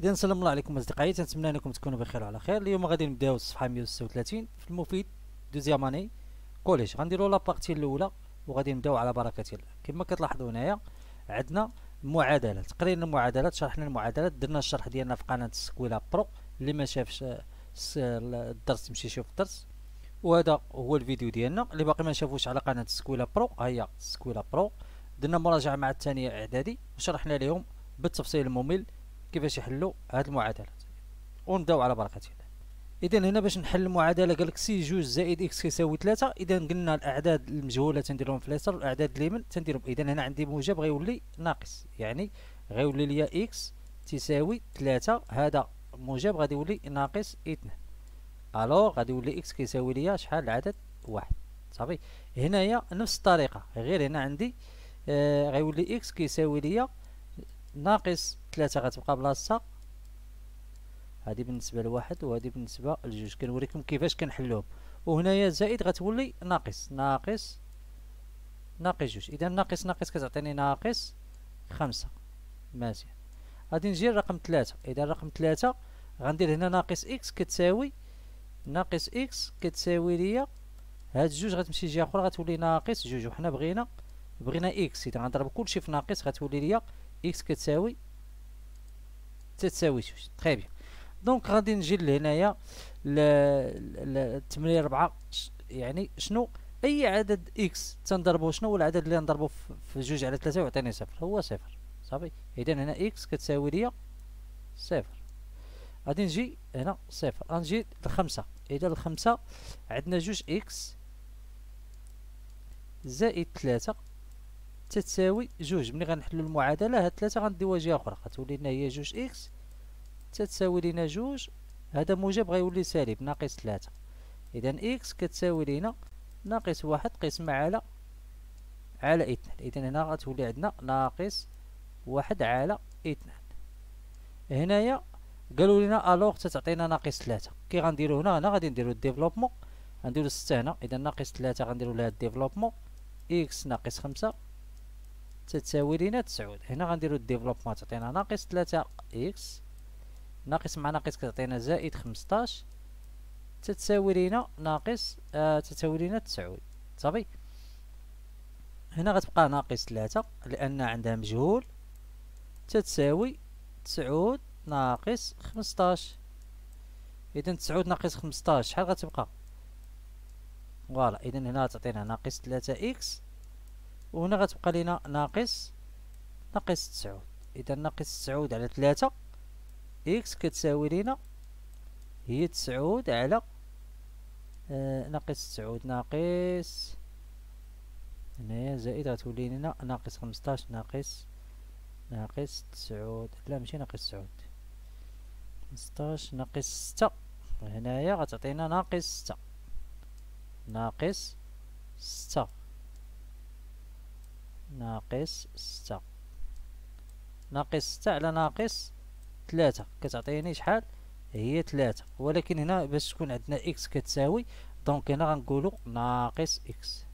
اذا سلام الله عليكم اصدقائي تنتمنى انكم تكونوا بخير وعلى خير اليوم غادي نبداو الصفحه 136 في المفيد دوزيام اني كوليج غنديروا لا بارتي الاولى وغادي نبداو على بركه الله كما كتلاحظوا هنايا عندنا المعادله تقرير المعادلات شرحنا المعادلات درنا الشرح ديالنا في قناه السكويلا برو اللي ما شافش الدرس يمشي يشوف الدرس وهذا هو الفيديو ديالنا اللي باقي ما شافوش على قناه سكويلا برو ها هي سكويلا برو درنا مراجعه مع الثانيه اعدادي وشرحنا لهم بالتفصيل الممل كيفاش يحلوا هاد المعادلات ونبداو على بركه الله اذا هنا باش نحل المعادله قال لك سي جوج زائد اكس كيساوي 3 اذا قلنا الاعداد المجهوله تنديرهم في اليسار والاعداد اليمين تنديرهم اذا هنا عندي موجب غيولي ناقص يعني غيولي ليا اكس تساوي 3 هذا موجب غادي يولي ناقص 2 الو غادي يولي اكس كيساوي ليا شحال العدد واحد صافي هنايا نفس الطريقه غير هنا عندي آه غيولي اكس كيساوي ليا ناقص ثلاثة غتبقى بلاصتها هادي بالنسبة لواحد وهادي بالنسبة لجوج كنوريكم كيفاش كنحلوهم وهنايا زائد غتولي ناقص ناقص ناقص جوج إذا ناقص ناقص كتعطيني ناقص خمسة مزيان غادي نجي لرقم ثلاثة إذا رقم ثلاثة غندير هنا ناقص إكس كتساوي ناقص إكس كتساوي ليا هاد جوج غتمشي جهة أخرى غتولي ناقص جوج وحنا بغينا بغينا إكس إذا غنضرب كلشي في ناقص غتولي ليا اكس كتساوي تتساوي جوج تخي بيان دونك غادي نجي لهنايا التمرين ربعة يعني شنو اي عدد اكس تنضربو شنو هو العدد اللي نضربو في جوج على ثلاثة ويعطيني صفر هو صفر صافي اذا هنا اكس كتساوي ليا صفر غادي نجي هنا صفر غنجي لخمسة اذا الخمسة عندنا جوج اكس زائد ثلاثة تتساوي جوج ملي غنحلو المعادله هاد ثلاثه غنديوها جهه اخرى غتولي لنا هي جوج اكس تتساوي لينا جوج هذا موجب غيولي سالب ناقص ثلاثة اذا اكس كتساوي لينا ناقص واحد قسمة على على اثنان اذا هنا غتولي عندنا ناقص واحد على اثنان هنايا قالوا لنا الوغ تتعطينا ناقص ثلاثة كي غنديرو هنا هنا غادي نديرو الديفلوبمون غنديرو ستة هنا اذا ناقص ثلاثة غنديرو لها الديفلوبمون اكس ناقص خمسة تساوي لينا تسعود هنا غنديرو الديفلوبمون تعطينا ناقص تلاتة اكس ناقص مع ناقص كتعطينا زائد خمسطاش تتساوي لينا ناقص آه تتساوي لينا تسعود صافي هنا غتبقى ناقص تلاتة لأن عندها مجهول تتساوي تسعود ناقص خمسطاش إذا تسعود ناقص خمسطاش شحال غتبقى فوالا إذا هنا تعطينا ناقص تلاتة إكس وهنا غتبقى لينا ناقص ناقص تسعود اذا ناقص تسعود على ثلاثة اكس كتساوي لينا هي تسعود على آه ناقص تسعود ناقص هنايا زائد غتولي لينا ناقص خمسطاش ناقص ناقص تسعود لا ماشي ناقص تسعود خمسطاش ناقص ستة هنايا غتعطينا ناقص ستة ناقص ستة ناقص ستة ناقص ستة على ناقص ثلاثة كتعطيني شحال هي ثلاثة ولكن هنا باش تكون عندنا اكس كتساوي دونك هنا غنقولو ناقص اكس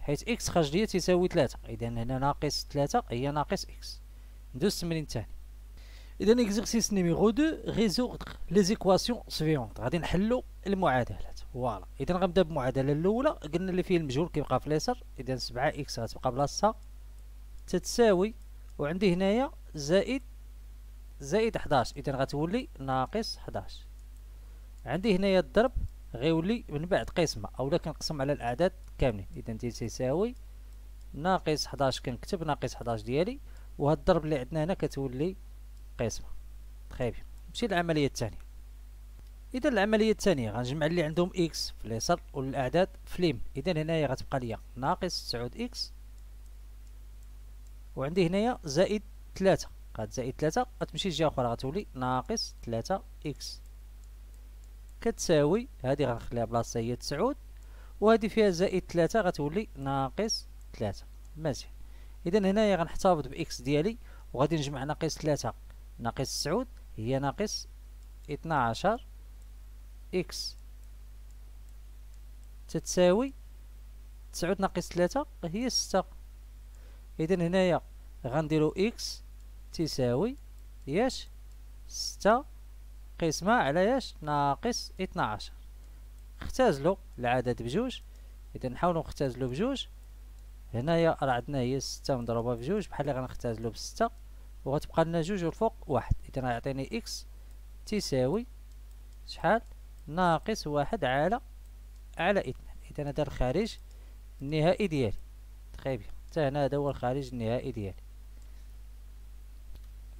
حيت اكس ليا تساوي ثلاثة اذا هنا ناقص ثلاثة هي ناقص اكس ندوز التمرين الثاني اذا اكزرسيس نيميرو دو ريزورد لي زيكواسيون غادي نحلو المعادلات فوالا اذا غنبدا بالمعادله الاولى قلنا اللي فيه المجهول كيبقى في اليسر اذا 7 اكس غتبقى بلاصتها تتساوي وعندي هنايا زائد زائد 11 اذا غتولي ناقص 11 عندي هنايا الضرب غيولي من بعد قسمه اولا كنقسم على الاعداد كاملين اذا تيساوي ناقص 11 كنكتب ناقص 11 ديالي وهاد الضرب اللي عندنا هنا كتولي قسمه تخيبي نمشي للعمليه الثانيه اذا العمليه الثانيه غنجمع اللي عندهم اكس في اليسار والاعداد في اليم اذا هنايا غتبقى ليا ناقص 9 اكس وعندي هنايا زائد 3 قد زائد 3 غتمشي لجهه اخرى غتولي ناقص 3 اكس كتساوي هذه غنخليها بلاصتها هي 9 وهذه فيها زائد 3 غتولي ناقص 3 مزيان اذا هنايا غنحتفظ باكس ديالي وغادي نجمع ناقص 3 ناقص 9 هي ناقص 12 إكس تتساوي تسعود ناقص تلاتة هي ستة إذا هنايا غنديرو إكس تساوي ياش ستة قسمة على ياش ناقص اثناعشر اختزلو العدد بجوج إذا نحاولو نختازلو بجوج هنايا راه عندنا هي ستة مضروبة بجوج بحال لي غنختازلو بستة وغتبقى لنا جوج والفوق واحد إذا غيعطيني إكس تساوي شحال ناقص واحد على على اثنان اذا هذا الخارج النهائي ديالي تخي طيب، بيا حتى هنا هذا هو الخارج النهائي ديالي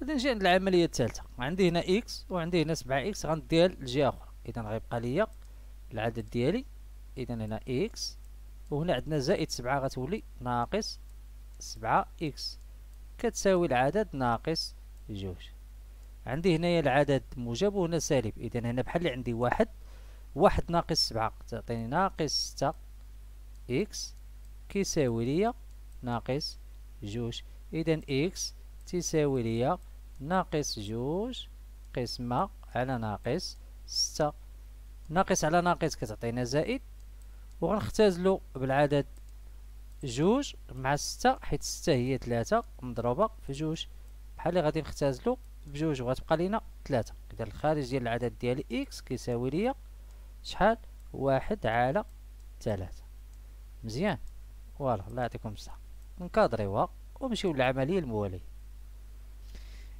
غادي نجي عند العمليه الثالثه عندي هنا اكس وعندي هنا 7 اكس غنديها لجهه اخرى اذا غيبقى ليا العدد ديالي اذا هنا اكس وهنا عندنا زائد 7 غتولي ناقص 7 اكس كتساوي العدد ناقص جوج عندي هنايا العدد موجب وهنا سالب اذا هنا بحال اللي عندي واحد واحد ناقص سبعة تعطيني ناقص ستة إكس كيساوي ليا ناقص جوج إذن إكس تساوي ليا ناقص جوج قسمة على ناقص ستة ناقص على ناقص كتعطينا زائد وغنختازلو بالعدد جوج مع ستة حيت ستة هي ثلاثة مضروبة في جوج بحال اللي غادي نختازلو بجوج وغتبقى لينا ثلاثة إذا الخارج ديال العدد ديالي إكس كيساوي ليا شحال واحد على ثلاثة مزيان فوالا الله يعطيكم الصحة نكادريوها ونمشيو للعملية الموالية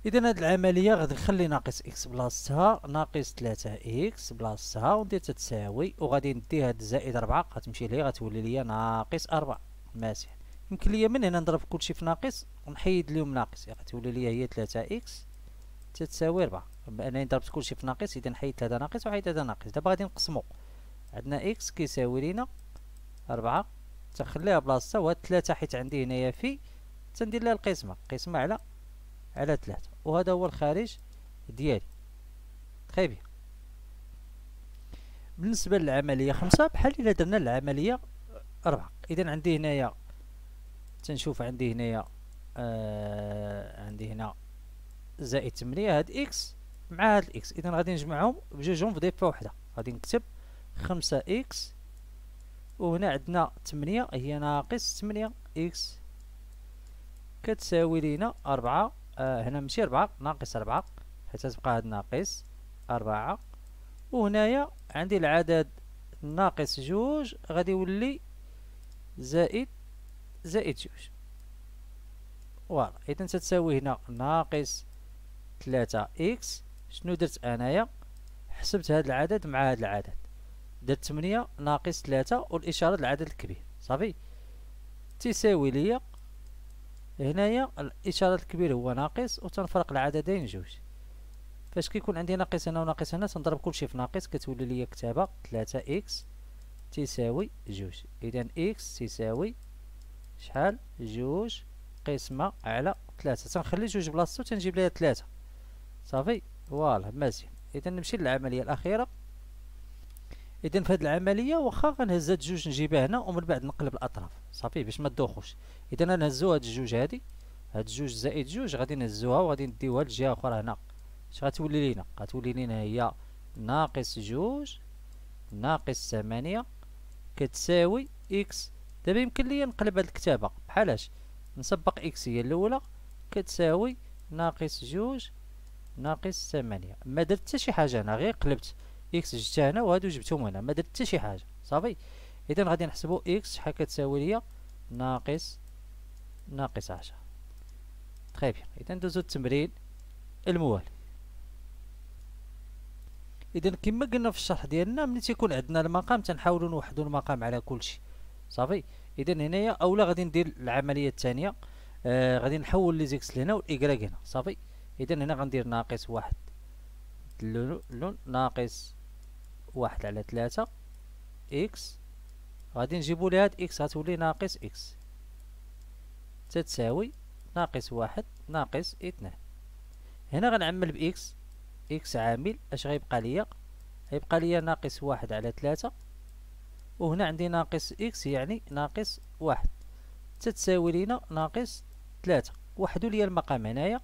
اذا هاد العملية غادي نخلي ناقص اكس بلاصتها ناقص ثلاثة اكس بلاصتها وندير تتساوي وغادي ندي هاد زائد ربعة غتمشي ليا غتولي ليا ناقص أربعة مزيان يمكن ليا من هنا نضرب كلشي في ناقص ونحيد ليهم ناقص غتولي ليا هي ثلاثة اكس تتساوي ربعة بانني ضربت كلشي في ناقص اذا حيدت هذا ناقص وحيدت هذا ناقص دابا غادي نقسمو عندنا اكس كيساوي لينا ربعة تخليها بلاصتها وهاد ثلاثة حيت عندي هنايا في تندير لها القسمة قسمة على على ثلاثة وهذا هو الخارج ديالي تخي بيان بالنسبة للعملية خمسة بحال إلا درنا العملية 4 إذا عندي هنايا تنشوف عندي هنايا آه عندي هنا زائد 8 هاد إكس مع هاد الاكس اذا غادي نجمعهم بجوجهم في ديبا وحده غادي نكتب خمسة اكس وهنا عندنا تمنية هي ناقص تمنية اكس كتساوي لينا أربعة آه هنا ماشي 4 ناقص 4 حيت تبقى هاد ناقص 4 وهنايا عندي العدد ناقص جوج غادي يولي زائد زائد جوج فوالا إذا تتساوي هنا ناقص تلاتة إكس شنو درت انايا حسبت هذا العدد مع هذا العدد درت 8 ناقص 3 والاشاره للعدد الكبير صافي تساوي ليا هنايا الاشاره الكبير هو ناقص وتنفرق العددين جوج فاش كيكون عندي ناقص هنا وناقص هنا تنضرب كلشي في ناقص كتولي ليا كتابه 3 اكس تساوي جوج اذا اكس تساوي شحال جوج قسمه على 3 تنخلي جوج بلاصتو تنجيب ليها 3 صافي فوالا مزيان اذا نمشي للعمليه الاخيره اذا في هذه العمليه واخا غنهز هاد الجوج نجيبها هنا ومن بعد نقلب الاطراف صافي باش ما تدوخوش اذا نهزو هاد الجوج هادي هاد الجوج زائد جوج غادي نهزوها وغادي نديوها لجهه اخرى هنا اش غتولي لينا غتولي لينا هي ناقص جوج ناقص ثمانية كتساوي اكس دابا يمكن ليا نقلب هاد الكتابه بحالاش نسبق اكس هي الاولى كتساوي ناقص جوج ناقص 8 ما درت حتى شي حاجه انا غير قلبت اكس جبتها هنا وهادو جبتهم هنا ما درت حتى شي حاجه صافي اذا غادي نحسبوا اكس شحال كتساوي ليا ناقص ناقص 10 تخي بيان اذا ندوزو التمرين الموالي اذا كما قلنا في الشرح ديالنا ملي تيكون عندنا المقام تنحاولوا نوحدوا المقام على كلشي صافي اذا هنايا اولا غادي ندير العمليه الثانيه آه غادي نحول لي زيكس لهنا والايكغيك هنا صافي اذا هنا غندير ناقص واحد اللون ناقص واحد على ثلاثة اكس غادي نجيبو لهاد اكس غتولي ناقص اكس تتساوي ناقص واحد ناقص اثنان هنا غنعمل باكس اكس عامل اش غيبقى ليا غيبقى ليا ناقص واحد على ثلاثة وهنا عندي ناقص اكس يعني ناقص واحد تتساوي لينا ناقص ثلاثة وحدوا لي المقام هنايا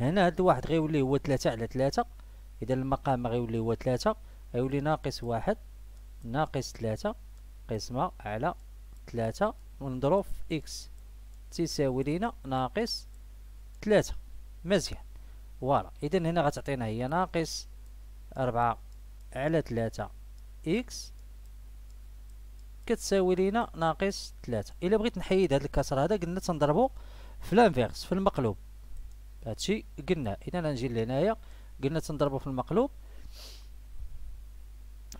هنا هاد الواحد غيولي هو تلاتة على تلاتة إذا المقام غيولي هو تلاتة غيولي ناقص واحد ناقص تلاتة قسمة على تلاتة ونضرب في إكس تساوي لينا ناقص تلاتة مزيان فوالا إذا هنا غتعطينا هي ناقص أربعة على تلاتة إكس كتساوي لينا ناقص تلاتة إلا بغيت نحيد هاد الكسر هذا قلنا تنضربو في الانفيرس في المقلوب هادشي قلنا اذا غنجي لهنايا قلنا تنضربو في المقلوب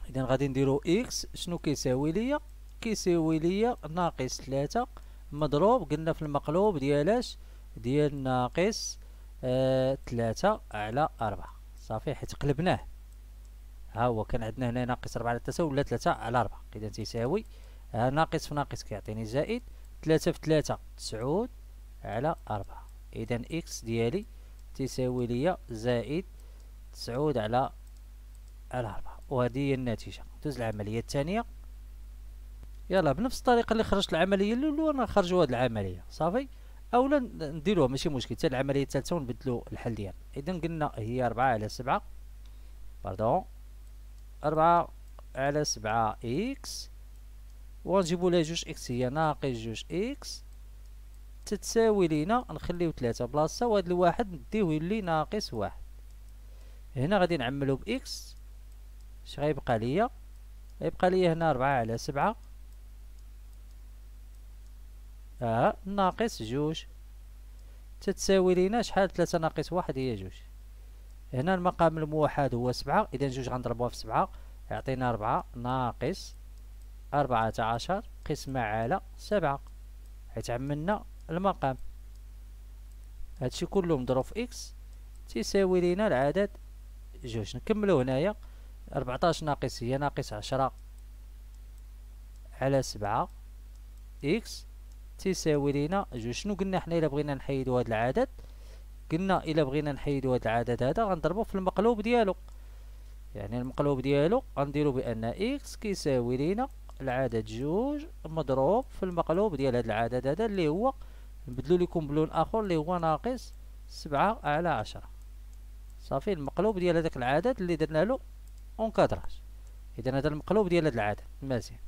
اذا غادي نديرو اكس شنو كيساوي ليا كيساوي ليا ناقص ثلاثة مضروب قلنا في المقلوب ديال اش ديال ناقص آه، ثلاثة آه على أربعة صافي حيت قلبناه ها هو كان عندنا هنا ناقص أربعة على تلاتة ولا تلاتة على أربعة إذا تيساوي آه ناقص في ناقص كيعطيني زائد ثلاثة في ثلاثة تسعود على أربعة اذا اكس ديالي تساوي ليا زائد تسعود على على وهذه هي النتيجة ندوز العملية الثانية يلا بنفس الطريقة اللي خرجت العملية الأولى نخرجوا هذه العملية صافي أولا نديروها ماشي مشكل حتى العملية الثالثة ونبدلوا الحل ديال إذا قلنا هي ربعة على سبعة باردون ربعة على سبعة إكس ونجيبوا لها جوج إكس هي ناقص جوج إكس تتساوي لينا نخليو ثلاثة بلاصة وهاد الواحد نديوه لي ناقص واحد هنا غادي نعملو بإكس اش غيبقى ليا غيبقى ليا هنا ربعة على سبعة اه ناقص جوج تتساوي لينا شحال ثلاثة ناقص واحد هي جوج هنا المقام الموحد هو سبعة إذا جوج غنضربوها في سبعة يعطينا ربعة ناقص أربعة عشر قسمة على سبعة حيت عملنا المقام هادشي كله مضروب في اكس تيساوي لينا العدد جوج نكملو هنايا 14 ناقص هي ناقص عشرة على سبعة اكس تيساوي لينا جوج شنو قلنا حنا الا بغينا نحيدو هاد العدد قلنا الا بغينا نحيدو هاد العدد هذا غنضربو في المقلوب ديالو يعني المقلوب ديالو غنديرو بان اكس كيساوي لينا العدد جوج مضروب في المقلوب ديال هاد العدد هذا اللي هو نبدلو لكم بلون اخر اللي هو ناقص سبعة على عشرة صافي المقلوب ديال هذاك العدد اللي درنا له اونكادراج اذا هذا المقلوب ديال هذا العدد مزيان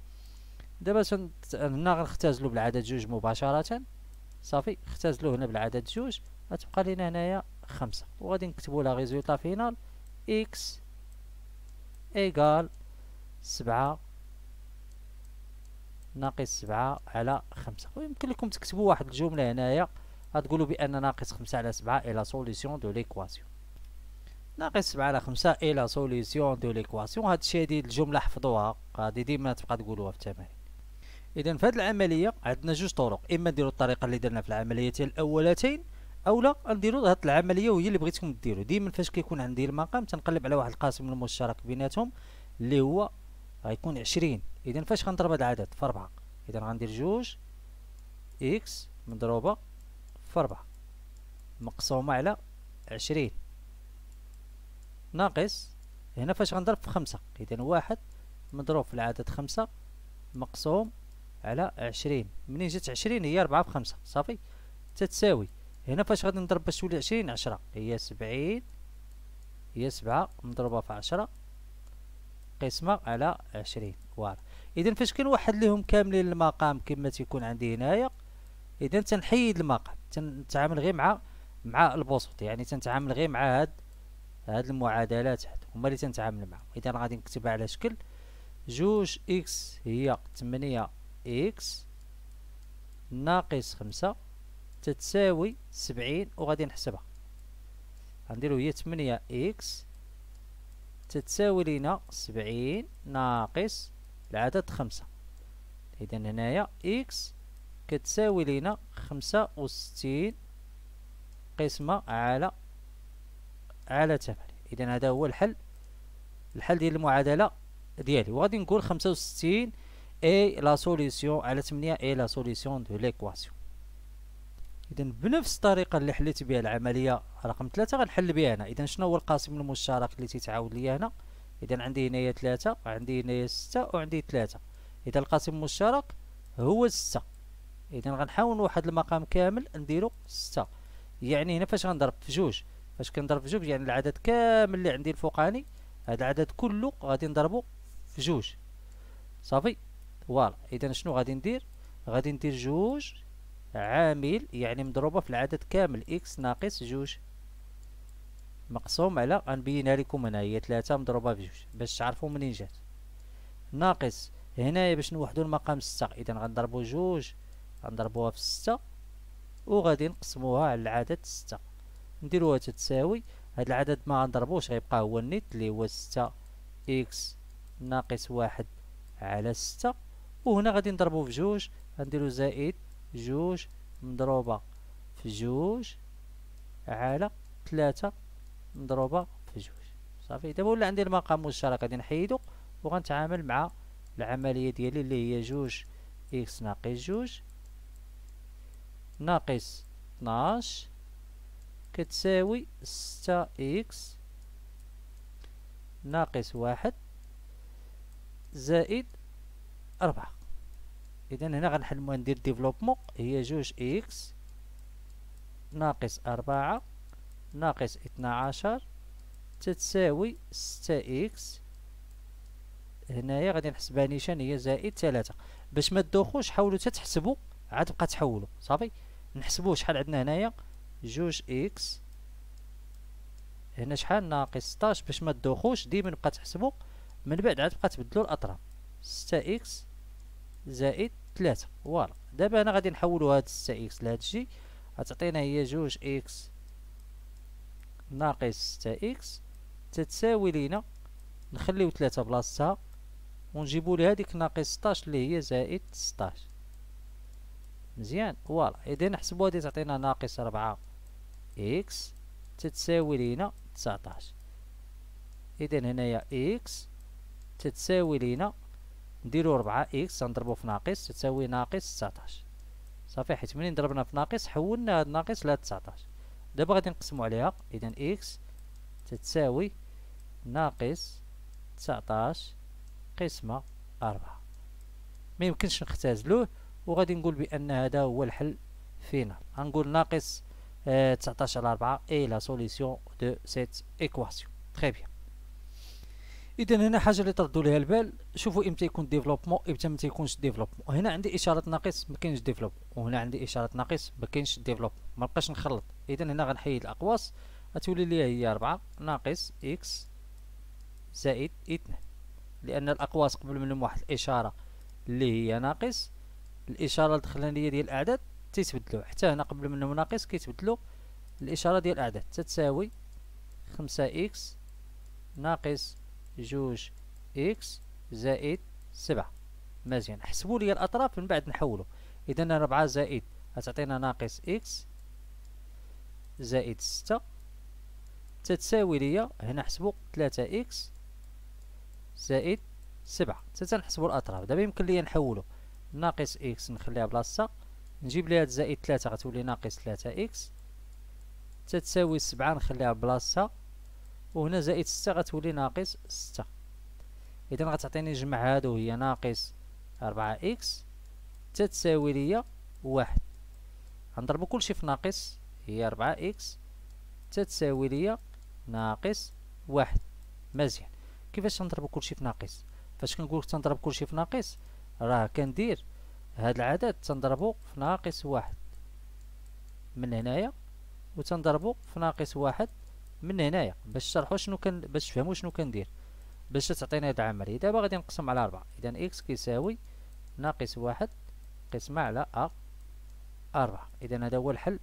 دابا سنت... هنا غنختازلو بالعدد جوج مباشرة صافي اختزلو هنا بالعدد جوج غتبقى لينا هنايا خمسة وغادي نكتبو لا غيزولطا فينال اكس ايكال سبعة ناقص سبعة على خمسة ويمكن لكم تكتبوا واحد الجملة هنايا غتقولوا بأن ناقص خمسة على سبعة الى سوليسيون دو ليكواسيون ناقص سبعة على خمسة الى سوليسيون دو ليكواسيون هاد الشيء هادي الجملة حفظوها غادي ديما تبقى تقولوها في التمارين إذا في هاد العملية عندنا جوج طرق إما نديرو الطريقة اللي درنا في العمليتين الأولتين أو لا نديرو هاد العملية وهي اللي بغيتكم ديرو ديما فاش كيكون عندي المقام تنقلب على واحد القاسم المشترك بيناتهم اللي هو غيكون عشرين اذا فاش غنضرب هاد العدد في ربعة اذا غندير جوج اكس مضروبة في ربعة مقسومة على عشرين ناقص هنا فاش غنضرب في خمسة اذا واحد مضروب في العدد خمسة مقسوم على عشرين منين جات عشرين هي ربعة في خمسة صافي تتساوي هنا فاش غادي نضرب باش تولي عشرين عشرة هي سبعين هي سبعة مضروبة في عشرة قسمة على عشرين فوالا إذا فاش كنوحد ليهم كاملين المقام كما تيكون عندي هنايا إذا تنحيد المقام تنتعامل غير مع مع البسط يعني تنتعامل غير مع هاد هاد المعادلات هاد هما اللي تنتعامل معاهم إذا غادي نكتبها على شكل جوج إكس هي تمنية إكس ناقص خمسة تتساوي سبعين وغادي نحسبها غنديرو هي تمنية إكس تتساوي لينا سبعين ناقص العدد خمسة إذا هنايا إكس كتساوي لينا خمسة وستين قسمة على على تمانية إذا هذا هو الحل الحل ديال المعادلة ديالي وغادي نقول خمسة وستين إي لا سوليسيون على تمنية إي لا سوليسيون دو ليكواسيون اذا بنفس الطريقه اللي حليت بها العمليه رقم 3 غنحل بها هنا اذا شنو هو القاسم المشترك اللي تيتعاود ليا هنا اذا عندي هنايا 3 وعندي هنايا 6 وعندي 3 اذا القاسم المشترك هو 6 اذا غنحاول واحد المقام كامل نديرو 6 يعني هنا فاش غنضرب في جوج فاش كنضرب في جوج يعني العدد كامل اللي عندي الفوقاني هذا العدد كله غادي نضربو في جوج صافي فوالا اذا شنو غادي ندير غادي ندير جوج عامل يعني مضروبة في العدد كامل إكس ناقص جوج مقسوم على غنبينها لكم هنا هي تلاتة مضروبة في جوج باش تعرفوا منين جات ناقص هنايا باش نوحدو المقام ستة إذا غنضربو جوج غنضربوها في ستة وغادي نقسموها على العدد ستة نديروها تتساوي هاد العدد ما غنضربوش غيبقى هو النت اللي هو ستة إكس ناقص واحد على ستة وهنا غادي نضربو في جوج غنديرو زائد جوج مضروبة في جوج على ثلاثة مضروبة في جوج صافي دابا ولا عندي المقام المشترك غادي نحيدو وغنتعامل مع العملية ديالي اللي هي جوج إكس ناقص جوج ناقص تناش كتساوي ستة إكس ناقص واحد زائد أربعة اذا هنا غنحلموها ندير ديفلوبمون هي جوج اكس ناقص أربعة ناقص اثنا عشر تتساوي ستة اكس هنايا غادي نحسبها نيشان هي زائد ثلاثة باش ما تدوخوش حاولوا تتحسبوا عاد بقى تحولوا صافي نحسبوا شحال عندنا هنايا جوج اكس هنا شحال ناقص ستاش باش ما تدوخوش ديما نبقى تحسبوا من بعد عاد بقى تبدلوا الاطراف ستة اكس زائد 3 فوالا دابا انا غادي نحولوا هاد 6 اكس لهاد الشيء غتعطينا هي جوج اكس ناقص 6 اكس تتساوي لينا نخليو 3 بلاصتها ونجيبو لي ديك ناقص 16 اللي هي زائد 16 مزيان فوالا اذا نحسبو هادي تعطينا ناقص 4 اكس تتساوي لينا 19 اذا هنايا اكس تتساوي لينا نديرو ربعة اكس نضربو في ناقص تساوي ناقص تسعتاش صافي حيت منين ضربنا في ناقص حولنا هاد ناقص لهاد تسعتاش دابا غادي نقسمو عليها اذا اكس تتساوي ناقص تسعتاش قسمة أربعة ميمكنش نختازلوه وغادي نقول بأن هذا هو الحل فينا غنقول ناقص آه، تسعتاش على ربعة اي لا سوليسيون دو سيت ايكواسيون تخي بيان اذا هنا حاجه اللي تردوا ليها البال شوفوا امتى يكون ديفلوبمون امتى ما تيكونش ديفلوبمون هنا عندي اشاره ناقص ما كاينش ديفلوب وهنا عندي اشاره ناقص ما كاينش ديفلوب ما بقاش نخلط اذا هنا غنحيد الاقواس غتولي لي هي 4 ناقص اكس زائد 2 لان الاقواس قبل منهم واحد الاشاره اللي هي ناقص الاشاره الدخلانيه ديال الاعداد تيتبدلوا حتى هنا قبل منهم ناقص كيتبدلوا الاشاره ديال الاعداد تتساوي 5 اكس ناقص جوج إكس زائد سبعة مزيان حسبوا لي الأطراف من بعد نحوله إذا ربعة زائد هتعطينا ناقص إكس زائد ستة تتساوي لي هنا حسبوا تلاتة إكس زائد سبعة تتنحسبوا الأطراف دابا يمكن لي نحولو ناقص إكس نخليها بلاصتها نجيب ليها زائد تلاتة غتولي ناقص تلاتة إكس تتساوي سبعة نخليها بلاصتها وهنا زائد ستة غتولي ناقص ستة إذا غتعطيني جمع هادو هي ناقص ربعة إكس تتساوي ليا واحد غنضربو كلشي في ناقص هي ربعة إكس تتساوي ليا ناقص واحد مزيان كيفاش تنضربو كلشي في ناقص فاش كنقولك تنضرب كلشي في ناقص راه كندير هاد العدد تنضربو في ناقص واحد من هنايا وتنضربو في ناقص واحد من هنايا باش نشرحو شنو كان باش تفهمو شنو كندير باش تعطينا هاد العمليه دابا غادي نقسم على 4 اذا اكس كيساوي ناقص واحد قسمة على أ أربعة إذا هذا هو الحل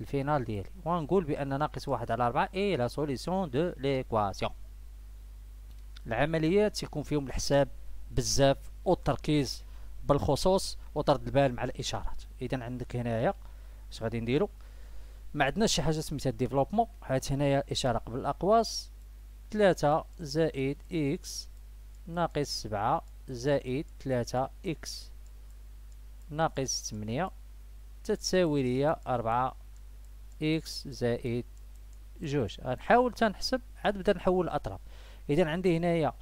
الفينال ديالي ونقول بأن ناقص واحد على 4 إي لا سوليسيون دو ليكواسيون العمليات تيكون فيهم الحساب بزاف والتركيز بالخصوص وطرد البال مع الإشارات إذا عندك هنايا اش غادي نديرو ما عندناش شي حاجه سميتها ديفلوبمون حيت هنايا اشاره قبل الاقواس 3 زائد اكس ناقص سبعة زائد 3 اكس ناقص 8 تتساوي ليا أربعة اكس زائد جوج غنحاول تنحسب عاد بدا نحول الاطراف اذا عندي هنايا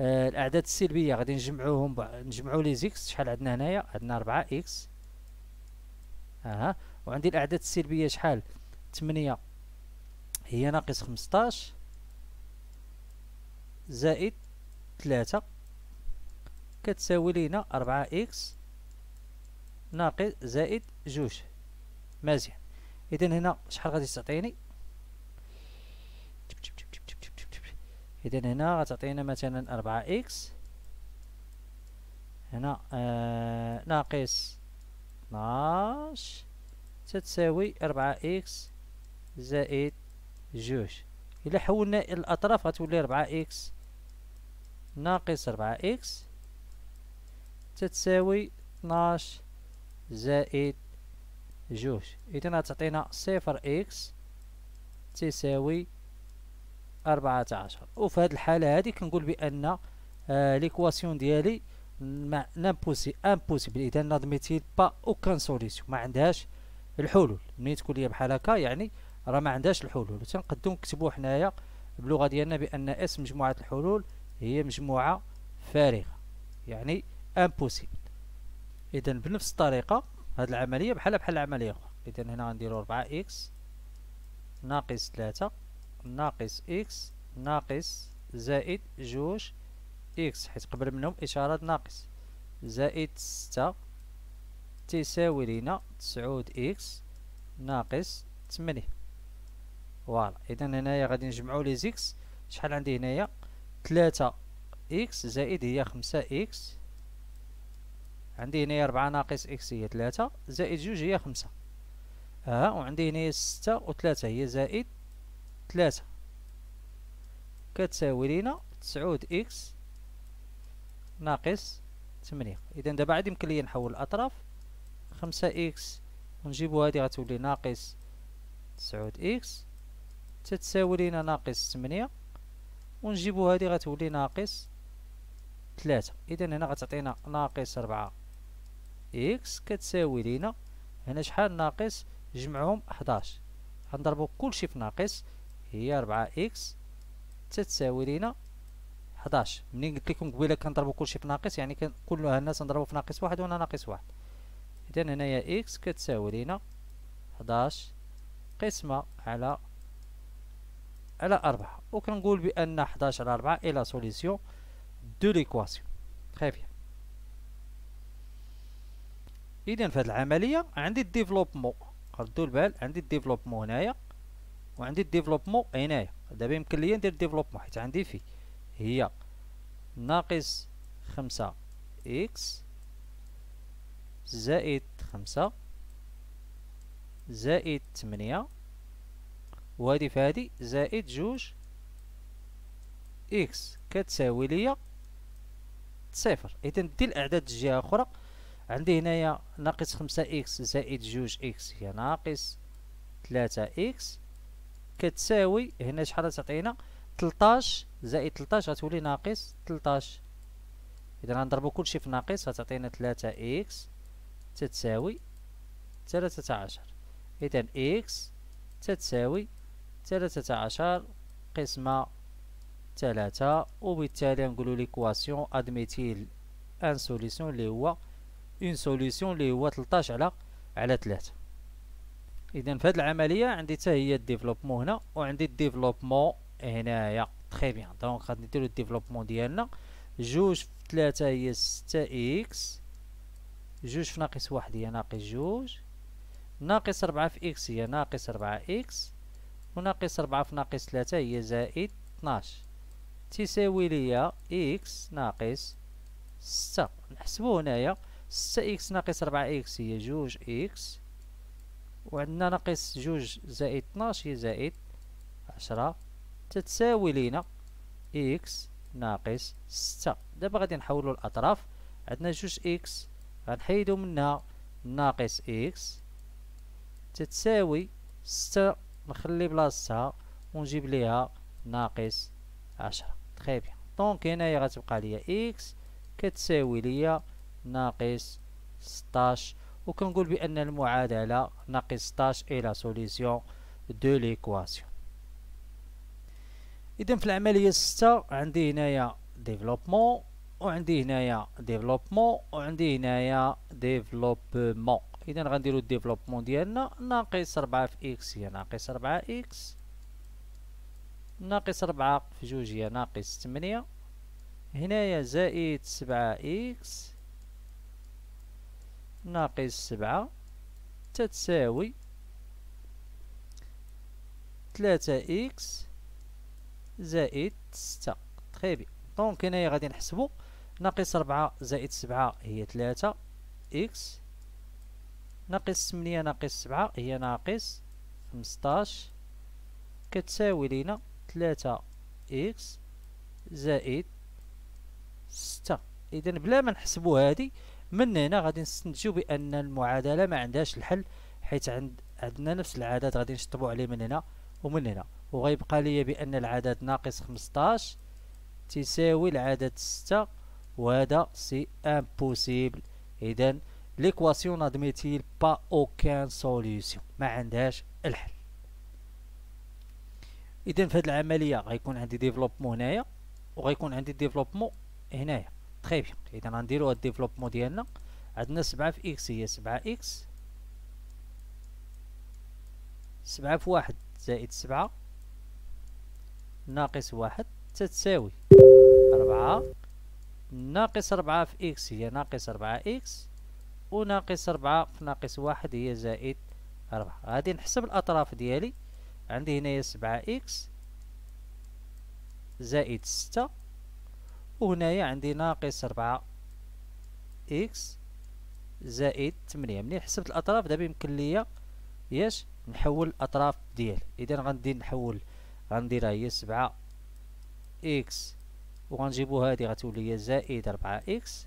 آه، الاعداد السلبيه غادي نجمعوهم نجمعو لي زيكس شحال عندنا هنايا عندنا 4 اكس اها وعندي الاعداد السلبيه شحال تمنية هي ناقص خمسطاش زائد تلاتة كتساوي لينا ربعة إكس ناقص زائد جوج مزيان إذا هنا شحال غادي تعطيني إذا هنا غتعطينا مثلا ربعة إكس هنا آه ناقص 12 تتساوي ربعة إكس زائد جوج إلا حولنا الأطراف غتولي ربعة إكس ناقص ربعة إكس تتساوي اثناش زائد جوج إذن غتعطينا صفر إكس تساوي أربعة عشر وفي هاد الحالة هادي كنقول بأن آه ليكواسيون ديالي مع لامبوسي امبوسيبل إذا لا با أوكان سوليسيون ما عندهاش الحلول ملي تكون ليا بحال هكا يعني راه ما عندهاش الحلول تنقدو نكتبو حنايا باللغه ديالنا بان اس مجموعه الحلول هي مجموعه فارغه يعني امبوسيبل اذا بنفس الطريقه هذه العمليه بحال بحال العمليه اخرى اذا هنا غنديرو 4 اكس ناقص 3 ناقص اكس ناقص زائد جوج اكس حيت قبل منهم اشاره ناقص زائد 6 تساوي لنا 9 اكس ناقص 8 فوالا اذا هنايا غادي نجمعوا لي زيكس شحال عندي هنايا 3 اكس زائد هي 5 اكس عندي هنايا 4 ناقص اكس هي 3 زائد جوج هي 5 ها آه وعندي هنايا 6 و 3 هي زائد 3 كتساوي لينا 9 اكس ناقص 8 اذا دابا عاد يمكن لي نحول الاطراف 5 اكس ونجيبو هادي غتولي ناقص 9 اكس تتساوي لينا ناقص 8 ونجيبو هادي غتولي ناقص 3 اذا هنا غتعطينا ناقص 4 اكس كتساوي لينا هنا شحال ناقص جمعهم 11 غنضربو كلشي في ناقص هي 4 اكس تتساوي لينا 11 منين قلت لكم قبيله كنضربو كلشي في ناقص يعني كل هنا نضربو في ناقص واحد وهنا ناقص واحد اذا هنايا اكس كتساوي لينا 11 قسمه على على أربعة وكنقول بأن 11 على أربعة لا سوليسيون دو ليكواسيون تخي يعني. إذا في هذه العملية عندي الديفلوبمون ردوا البال عندي الديفلوبمون هنايا وعندي الديفلوبمون هنايا دابا يمكن ليا ندير الديفلوبمون حيت عندي في هي ناقص خمسة إكس زائد خمسة زائد تمنية وهذه فهذه زائد جوج إكس كتساوي لي صفر إذا بدي الأعداد الجهة أخرى عندي هنايا ناقص خمسة إكس زائد جوج إكس هي ناقص ثلاثة إكس كتساوي هنا شحال تعطينا تلتاش زائد تلتاش غتولي ناقص تلتاش إذا غنضربو كلشي في ناقص غتعطينا تلاتة إكس تتساوي تلاتة عشر إذا إكس تتساوي ثلاثة عشر قسمة ثلاثة وبالتالي نقولو ليكواسيون ادميتيل ان سوليسيون اللي هو اون سوليسيون اللي هو 13 على على 3 اذا في هذه العمليه عندي حتى هي الديفلوبمون هنا وعندي الديفلوبمون هنايا تخي بيان دونك غادي نديرو الديفلوبمون ديالنا جوج في ثلاثة هي ستة اكس جوج في ناقص واحد هي ناقص جوج ناقص ربعة في اكس هي ناقص ربعة اكس وناقص ربعة في ناقص 3 هي زائد اثناش تساوي ليا إكس ناقص ستة نحسبو هنايا ستة إكس ناقص ربعة إكس هي جوج إكس وعندنا ناقص جوج زائد اثناش هي زائد عشرة تتساوي لينا إكس ناقص ستة دابا غادي نحولو الأطراف عندنا جوج إكس غنحيدو منها ناقص إكس تتساوي ستة نخلي بلاصتها ونجيب ليها ناقص عشرة تخي بيان دونك هنايا غتبقى ليا اكس كتساوي ليا ناقص ستاش وكنقول بان المعادله ناقص ستاش اي لا سوليسيون دو ليكواسيون اذا في العمليه ستة عندي هنايا ديفلوبمون وعندي هنايا ديفلوبمون وعندي هنايا ديفلوبمون اذا غنديرو الديفلوبمون ديالنا ناقص ربعة في اكس هي ناقص ربعة اكس ناقص ربعة في جوج هي ناقص تمنية هنايا زائد سبعة اكس ناقص سبعة تتساوي 3 اكس زائد ستة تخي بيان دونك هنايا غادي نحسبو ناقص ربعة زائد سبعة هي 3 اكس ناقص 8 ناقص 7 هي ناقص 15 كتساوي لينا 3 اكس زائد 6 اذا بلا ما نحسبو هادي من هنا غادي نستنتجو بان المعادله ما عندهاش الحل حيت عند عندنا نفس العدد غادي نشطبو عليه من هنا ومن هنا وغيبقى ليا بان العدد ناقص 15 تساوي العدد 6 وهذا سي امبوسيبل اذا ليكواسيون ادميتيل با اوكان سوليسيون ما عندهاش الحل اذا في هذه العمليه غيكون عندي ديفلوبمون هنايا وغيكون عندي ديفلوبمون هنايا تري بيان اذا غنديرو ديفلوبمون ديالنا عندنا سبعة في اكس هي سبعة اكس سبعة في 1 زائد سبعة ناقص واحد تتساوي 4 ناقص 4 في إكس هي ناقص 4 إكس وناقص ربعة في ناقص واحد هي زائد ربعة غادي نحسب الأطراف ديالي عندي هنايا سبعة إكس زائد ستة وهنايا عندي ناقص ربعة إكس زائد تمنية ملي حسبت الأطراف دابا يمكن ليا ياش نحول الأطراف ديالي إذا غندير نحول غنديرها هي سبعة إكس وغنجيبو هادي غتولي هي زائد ربعة إكس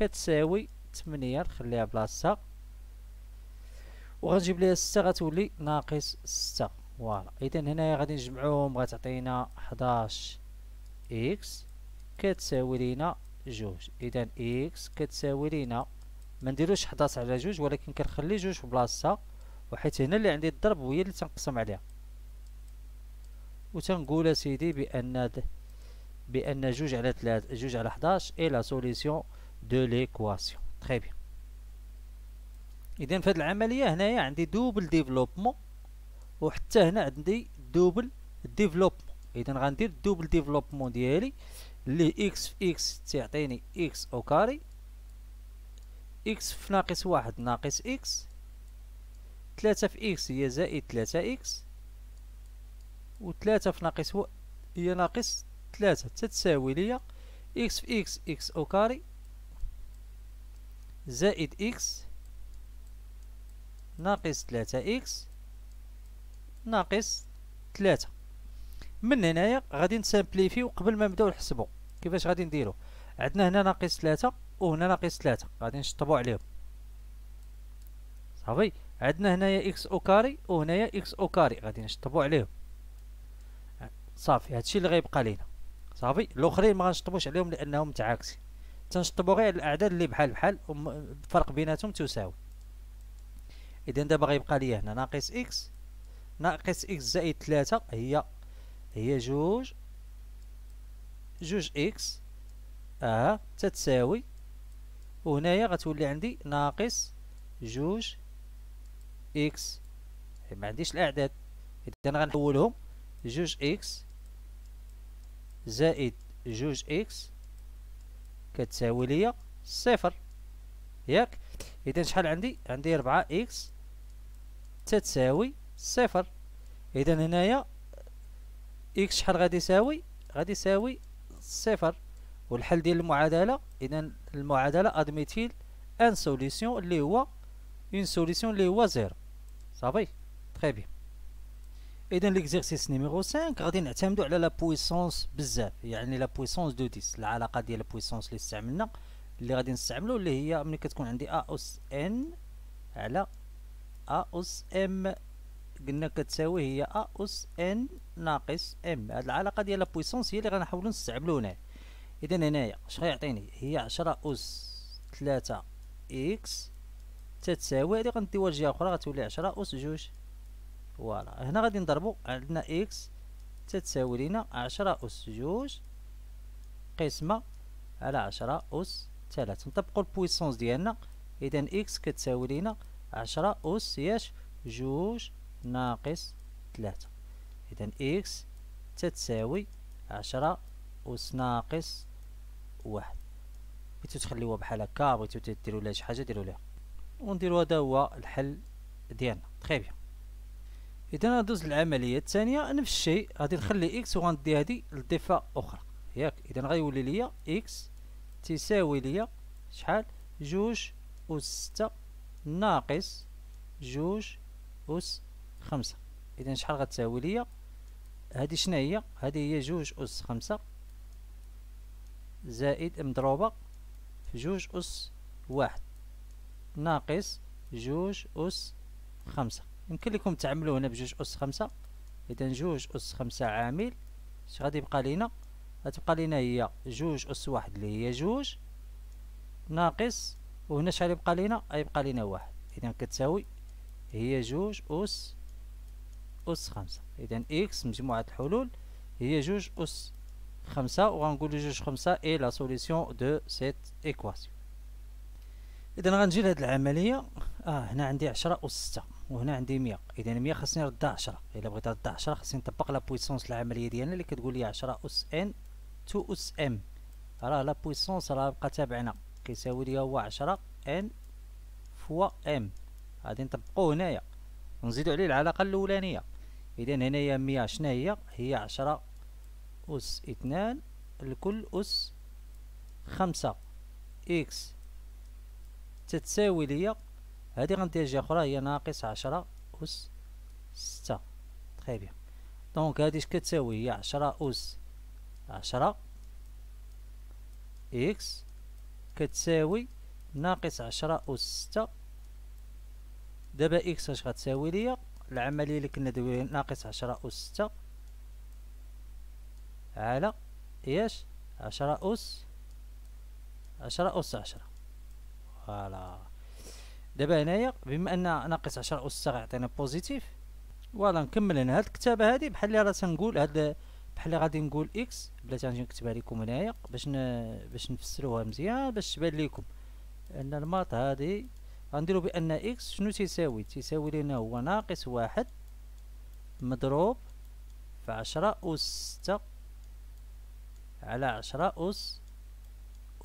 كتساوي 8 نخليها بلاصتها وغنجيب ليها 6 غتولي ناقص 6 فوالا اذا هنايا غادي نجمعوهم غتعطينا 11 اكس كتساوي لينا جوج اذا اكس كتساوي لينا ما نديروش 11 على جوج ولكن كنخلي جوج في بلاصه وحيت هنا اللي عندي الضرب وهي اللي تنقسم عليها وتنقول سيدي بان بان جوج على 3 جوج على 11 اي لا سوليسيون دو ليكواسيون تخي بيان اذا في هذه العمليه هنايا عندي دوبل ديفلوبمون وحتى هنا عندي دوبل ديفلوبمون اذا غندير دوبل ديفلوبمون ديالي اللي اكس في اكس تعطيني اكس او كاري اكس في ناقص واحد ناقص اكس ثلاثة في اكس هي زائد ثلاثة اكس وثلاثة في ناقص و... هي ناقص ثلاثة تتساوي ليا اكس في اكس اكس او كاري زائد إكس ناقص ثلاثة إكس ناقص ثلاثة من هنايا غادي نسامبليفيو قبل ما نبداو نحسبو كيفاش غادي نديرو عندنا هنا ناقص ثلاثة وهنا ناقص ثلاثة غادي نشطبو عليهم صافي عندنا هنايا إكس أو كاري وهنايا إكس أو كاري غادي نشطبو عليهم صافي هادشي اللي غيبقى لينا صافي الاخرين ما غنشطبوش عليهم لانهم متعاكسين تنشطبوا غير الاعداد اللي بحال بحال الفرق بيناتهم تساوي اذا دابا غيبقى ليا هنا ناقص اكس ناقص اكس زائد 3 هي هي جوج جوج اكس اه تتساوي وهنايا غتولي عندي ناقص جوج اكس ما عنديش الاعداد اذا غنحولهم جوج اكس زائد جوج اكس كتساوي ليا صفر ياك اذا شحال عندي عندي 4 اكس تتساوي صفر اذا هنايا اكس شحال غادي يساوي غادي يساوي صفر والحل ديال المعادله اذا المعادله ادميتيل ان سوليسيون اللي هو اون سوليسيون اللي هو زيرو صافي تري بيان اذا ليكزيرسيس نيميرو 5 غادي نعتمدوا على لا بويسونس بزاف يعني لا بويسونس دو 10 العلاقه ديال البويسونس اللي استعملنا اللي غادي نستعملوا اللي هي ملي كتكون عندي ا اوس ان على ا اوس ام قلنا كتساوي هي ا اوس ان ناقص ام هاد العلاقه ديال لا بويسونس هي اللي غنحاولوا نستعملوا هنا اذا هنايا اش غيعطيني هي 10 اوس 3 اكس تتساوي هذه غنديوها لجهه اخرى غتولي 10 اوس 2 فوالا هنا غادي نضربو عندنا اكس تتساوي لينا عشرة أس جوج قسمة على عشرة أس ثلاثة نطبقو البويسونس ديالنا إذا اكس كتساوي لينا عشرة أس ياش جوج ناقص ثلاثة إذا اكس تتساوي عشرة أس ناقص واحد بغيتو تخليوها بحال هكا بغيتو تديرو لها شي حاجة ديرو لها ونديرو هذا هو الحل ديالنا تخي بيان اذا غندوز للعمليه الثانيه نفس الشيء غادي نخلي اكس وغندي هادي لضفه اخرى ياك اذا غيولي ليا اكس تساوي ليا شحال جوج اس ستة ناقص جوج اس خمسة اذا شحال غتساوي ليا هادي شنو هي هادي هي جوج اس خمسة زائد مضروبة في جوج اس واحد ناقص جوج اس خمسة يمكن لكم تعملوا هنا بجوج أس خمسة إذا جوج أس خمسة عامل اش غادي يبقى لينا غتبقى لينا هي جوج أس واحد اللي هي جوج ناقص وهنا شحال يبقى لينا غيبقى لينا واحد إذا كتساوي هي جوج أس أس خمسة إذا إكس مجموعة الحلول هي جوج أس خمسة وغنقولو جوج خمسة إي لا سوليسيون دو سيت إيكواسيون إذا غنجي لهاد العملية آه هنا عندي عشرة أس ستة وهنا عندي 100 اذا 100 خاصني نرد 10 الا بغيت نرد 10 خاصني نطبق لا بويسونس العمليه ديالنا اللي كتقول لي 10 اس ان 2 اس ام راه لا بويسونس راه بقى تابعنا كيساوي ليا هو 10 ان فوا ام غادي نطبقوه هنايا ونزيدو عليه العلاقه الاولانيه اذا هنايا 100 شنو هي هي 10 اس 2 الكل اس 5 اكس تتساوي ليا هذه غندير جهه اخرى هي ناقص عشرة اس ستة تخي بيان دونك هذه اش كتساوي هي عشرة اس عشرة اكس كتساوي ناقص عشرة اس ستة دابا اكس اش غتساوي ليا العمليه اللي كنا دويها ناقص عشرة اس ستة على ايش عشرة اس 10 اس عشرة فوالا دابا هنايا بما ان ناقص 10 اس غيعطينا بوزيتيف فوالا نكمل هنا هاد الكتابه هادي بحال اللي راه تنقول هاد بحال اللي غادي نقول اكس بلاتي غنجي نكتبها لكم هنايا باش ن... باش نفسروها مزيان باش تبان لكم ان الماط هادي غنديرو بان اكس شنو تيساوي تيساوي لنا هو ناقص واحد مضروب في عشرة أس ستة على عشرة أس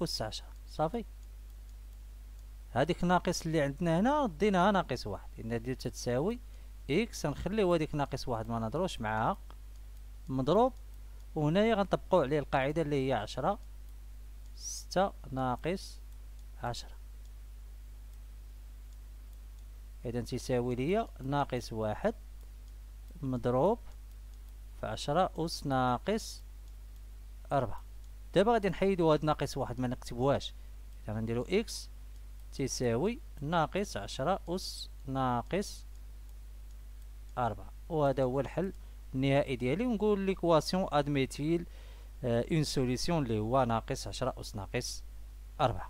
أس عشرة صافي هذيك ناقص اللي عندنا هنا ديناها ناقص واحد إن هادي تتساوي إكس غنخليو هاديك ناقص واحد ما نهضروش معاها مضروب وهنايا غنطبقو عليه القاعدة اللي هي عشرة ستة ناقص عشرة إذا تساوي ليا ناقص واحد مضروب في عشرة أس ناقص أربعة دابا غادي نحيدو هاد ناقص واحد ما نكتبوهاش إذا غنديرو إكس تساوي ناقص عشرة أس ناقص أربعة وهذا هو الحل النهائي ديالي ونقول ليكواسيون ادميتيل اون آه، سوليسيون اللي هو ناقص عشرة أس ناقص أربعة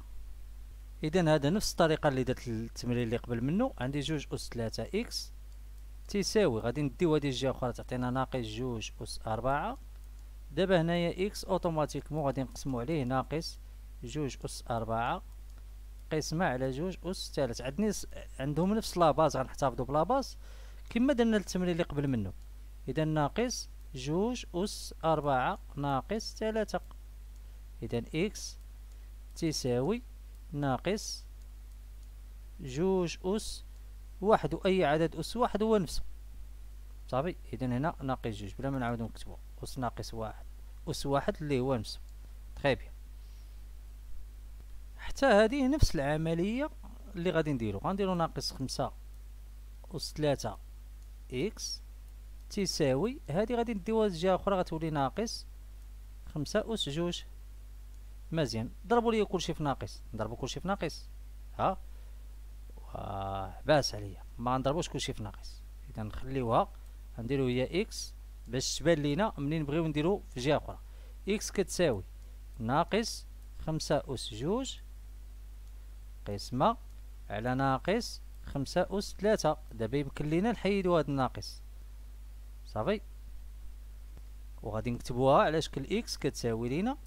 إذا هذا نفس الطريقة اللي درت التمرين اللي قبل منه عندي جوج أس ثلاثة إكس تساوي غادي نديو هادي الجهة أخرى تعطينا ناقص جوج أس أربعة دابا هنايا إكس أوتوماتيكمون غادي نقسمو عليه ناقص جوج أس أربعة قسمه على جوج اس ثالث عندني عندهم نفس لاباز غنحتفظوا بلاباز كما درنا التمرين اللي قبل منه اذا ناقص جوج اس أربعة ناقص ثلاثة اذا اكس تساوي ناقص جوج أس واحد وأي عدد أس واحد هو نفسه صافي إذا هنا ناقص جوج بلا ما نعاودو نكتبو أس ناقص واحد أس واحد اللي هو نفسه تخي بيان حتى هذه نفس العملية اللي غادي نديرو غنديرو ناقص خمسة أس ثلاثة إكس تساوي هذه غادي نديوها جهة أخرى غتولي ناقص خمسة أس جوج مزيان ضربوا لي كلشي في ناقص نضربوا كلشي في ناقص ها باس عليا ما نضربوش كلشي في ناقص اذا نخليوها غنديرو هي اكس باش تبان لينا منين نبغيو نديرو في جهه اخرى اكس كتساوي ناقص خمسة اس جوج قسمة على ناقص خمسة أس ثلاثة دابا يمكن لينا نحيدو هاد الناقص صافي وغادي نكتبوها على شكل إكس كتساوي لينا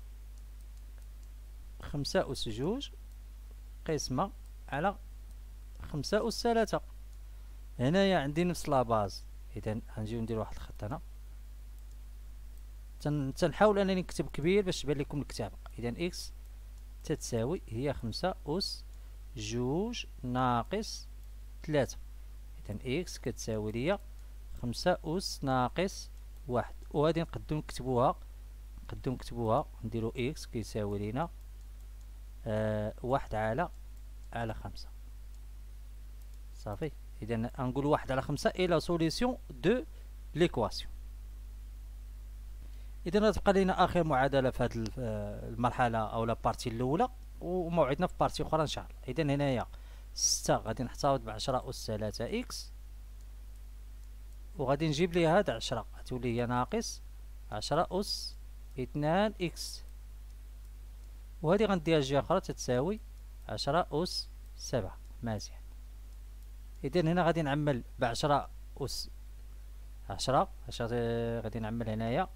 خمسة أس جوج قسمة على خمسة أس ثلاثة هنايا عندي نفس لاباز إذا غنجيو ندير واحد الخط هنا تنحاول أنني نكتب كبير باش تبان لكم الكتابة إذا إكس تتساوي هي خمسة أس جوج ناقص ثلاثة إذن إكس كتساوي ليا خمسة أس ناقص واحد وغادي نقدو نكتبوها نقدو نكتبوها نديرو إكس كيساوي لينا آه واحد على على خمسة صافي إذا نقول واحد على خمسة إلى سوليسيون دو ليكواسيون إذا غتبقى لينا آخر معادلة في هاد آه، المرحلة أو لا بارتي الأولى وموعدنا في بارتي اخرى ان شاء الله اذا هنايا ستة غادي نحتفظ بعشرة أس ثلاثة إكس وغادي نجيب لي هاد عشرة غتولي هي ناقص عشرة أس اثنان إكس وهادي غنديها جهة أخرى تتساوي عشرة أس سبعة مزيان إذا هنا غادي نعمل بعشرة أس عشرة غادي نعمل هنايا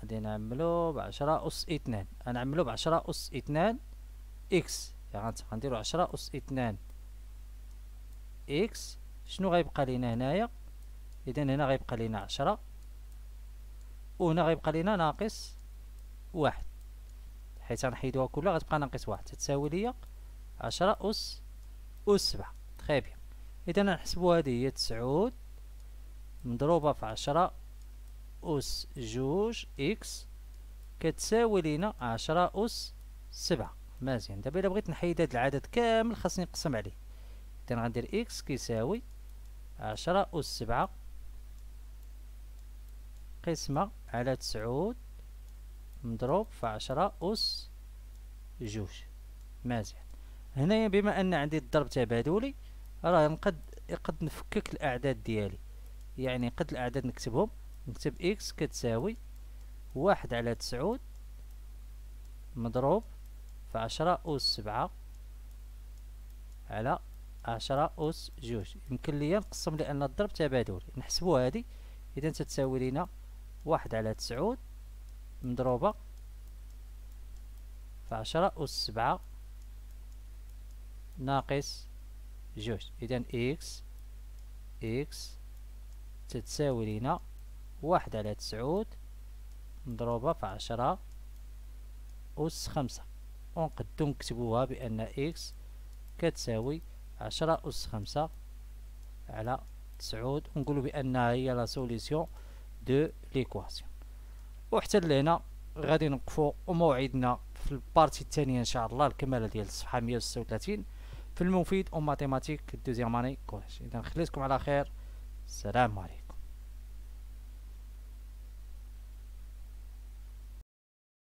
غادي نعملو بعشرة أس اثنان غنعملو بعشرة أس اثنان إكس يعني غنديرو عشرة أس اثنان إكس شنو غيبقى لينا هنايا إذا هنا غيبقى لينا عشرة وهنا غيبقى لينا ناقص واحد حيت غنحيدوها كلها غتبقى ناقص واحد تتساوي ليا عشرة أس أس سبعة تخي بيان إذا نحسبو هادي هي تسعود مضروبة في عشرة أس جوج إكس كتساوي لينا عشرة أس سبعة مزيان دابا إلا بغيت نحيد هاد العدد كامل خاصني نقسم عليه إذن غندير إكس كيساوي عشرة أس سبعة قسمة على تسعود مضروب في عشرة أس جوج مزيان هنايا بما أن عندي الضرب تبادلي راه نقد قد نفكك الأعداد ديالي يعني قد الأعداد نكتبهم نكتب إكس كتساوي واحد على تسعود مضروب في عشرة أوس سبعة على عشرة أوس جوج يمكن لي نقسم لأن الضرب تبادلي نحسبو هادي إذا تتساوي لينا واحد على تسعود مضروبة في عشرة أوس سبعة ناقص جوج إذا إكس إكس تتساوي لينا واحد على تسعود مضروبة في عشرة أس خمسة ونقدو نكتبوها بأن إكس كتساوي عشرة أس خمسة على تسعود ونقولو بأنها هي لا سوليسيون دو ليكواسيون وحتى لهنا غادي نوقفو وموعدنا في البارتي الثانية إن شاء الله الكمالة ديال الصفحة مية وستة وثلاثين في المفيد ماتيماتيك دوزيام اني كولاج إذا خليتكم على خير السلام عليكم